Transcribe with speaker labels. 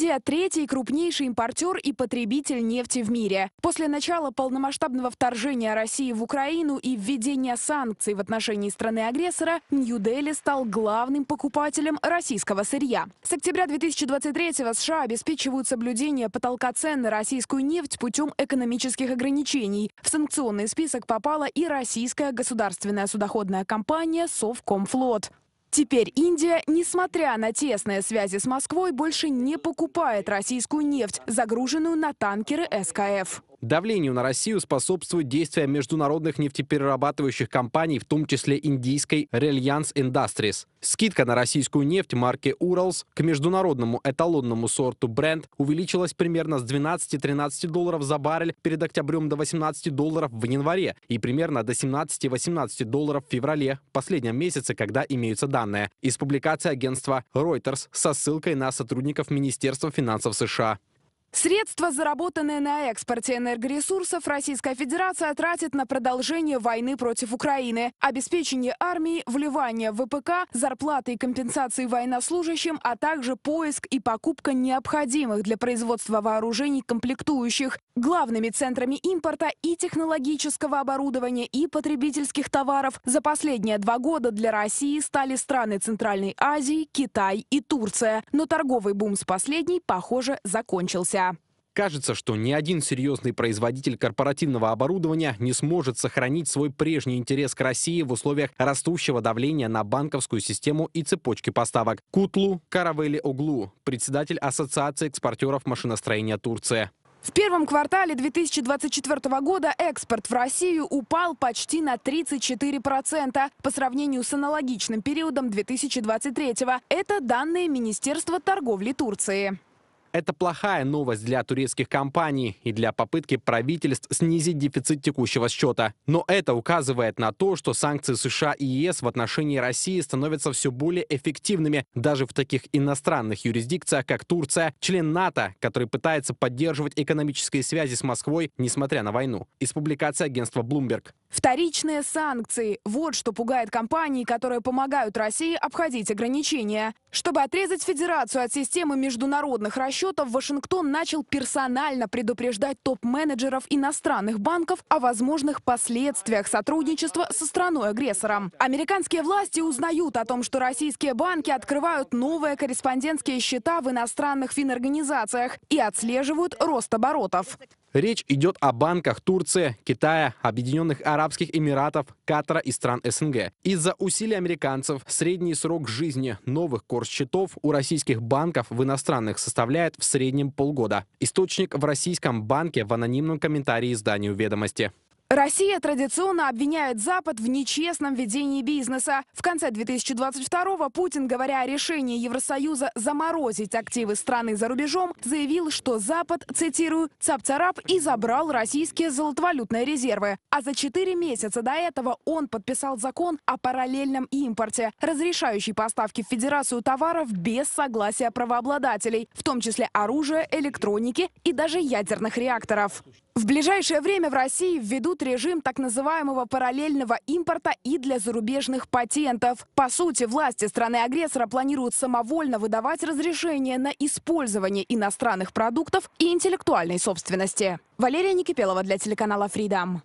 Speaker 1: Индия – третий крупнейший импортер и потребитель нефти в мире. После начала полномасштабного вторжения России в Украину и введения санкций в отношении страны-агрессора, Нью-Дели стал главным покупателем российского сырья. С октября 2023-го США обеспечивают соблюдение потолка цен на российскую нефть путем экономических ограничений. В санкционный список попала и российская государственная судоходная компания «Совкомфлот». Теперь Индия, несмотря на тесные связи с Москвой, больше не покупает российскую нефть, загруженную на танкеры СКФ.
Speaker 2: Давлению на Россию способствуют действия международных нефтеперерабатывающих компаний, в том числе индийской Reliance Industries. Скидка на российскую нефть марки «Уралс» к международному эталонному сорту «Бренд» увеличилась примерно с 12-13 долларов за баррель перед октябрем до 18 долларов в январе и примерно до 17-18 долларов в феврале, последнем месяце, когда имеются данные, из публикации агентства Reuters со ссылкой на сотрудников Министерства финансов США.
Speaker 1: Средства, заработанные на экспорте энергоресурсов, Российская Федерация тратит на продолжение войны против Украины, обеспечение армии, вливание в ВПК, зарплаты и компенсации военнослужащим, а также поиск и покупка необходимых для производства вооружений комплектующих. Главными центрами импорта и технологического оборудования, и потребительских товаров за последние два года для России стали страны Центральной Азии, Китай и Турция. Но торговый бум с последней, похоже, закончился.
Speaker 2: Кажется, что ни один серьезный производитель корпоративного оборудования не сможет сохранить свой прежний интерес к России в условиях растущего давления на банковскую систему и цепочки поставок. Кутлу Каравели Углу, председатель Ассоциации экспортеров машиностроения Турции.
Speaker 1: В первом квартале 2024 года экспорт в Россию упал почти на 34% по сравнению с аналогичным периодом 2023. Это данные Министерства торговли Турции.
Speaker 2: Это плохая новость для турецких компаний и для попытки правительств снизить дефицит текущего счета. Но это указывает на то, что санкции США и ЕС в отношении России становятся все более эффективными даже в таких иностранных юрисдикциях, как Турция, член НАТО, который пытается поддерживать экономические связи с Москвой, несмотря на войну. Из публикации агентства Bloomberg.
Speaker 1: Вторичные санкции – вот что пугает компании, которые помогают России обходить ограничения. Чтобы отрезать Федерацию от системы международных расчетов, Вашингтон начал персонально предупреждать топ-менеджеров иностранных банков о возможных последствиях сотрудничества со страной-агрессором. Американские власти узнают о том, что российские банки открывают новые корреспондентские счета в иностранных финорганизациях и отслеживают рост оборотов.
Speaker 2: Речь идет о банках Турции, Китая, Объединенных Арабских Эмиратов, Катара и стран СНГ. Из-за усилий американцев средний срок жизни новых курс-счетов у российских банков в иностранных составляет в среднем полгода. Источник в российском банке в анонимном комментарии изданию «Ведомости».
Speaker 1: Россия традиционно обвиняет Запад в нечестном ведении бизнеса. В конце 2022-го Путин, говоря о решении Евросоюза заморозить активы страны за рубежом, заявил, что Запад, цитирую, цапцарап и забрал российские золотовалютные резервы. А за четыре месяца до этого он подписал закон о параллельном импорте, разрешающий поставки в Федерацию товаров без согласия правообладателей, в том числе оружия, электроники и даже ядерных реакторов. В ближайшее время в России введут режим так называемого параллельного импорта и для зарубежных патентов. По сути, власти страны-агрессора планируют самовольно выдавать разрешение на использование иностранных продуктов и интеллектуальной собственности. Валерия Никипелова для телеканала Freedom.